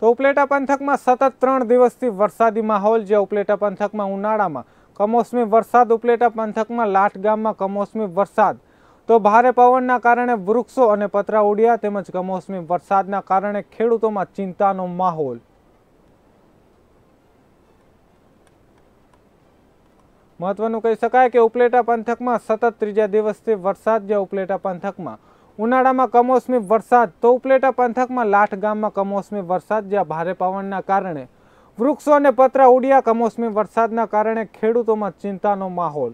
તો ઉપલેટા પંથકમાં સતત ત્રણ દિવસથી વરસાદી માહોલ જે ઉપલેટા પંથકમાં ઉનાળામાં કમોસમી વરસાદ ઉપલેટા પંથકમાં લાઠ ગામમાં કમોસમી વરસાદ તો ભારે પવનના કારણે વૃક્ષો અને પતરા ઉડ્યા તેમજ કમોસમી વરસાદના કારણે ખેડૂતોમાં ચિંતાનો માહોલ મહત્વનું કહી શકાય કે ઉપલેટા પંથકમાં સતત ત્રીજા દિવસથી વરસાદ જે ઉપલેટા પંથકમાં ઉનાળામાં કમોસમી વરસાદ તોપલેટા પંથકમાં લાઠ ગામમાં કમોસમી વરસાદ જ્યાં ભારે પવનના કારણે વૃક્ષો અને પતરા ઉડ્યા કમોસમી વરસાદના કારણે ખેડૂતોમાં ચિંતાનો માહોલ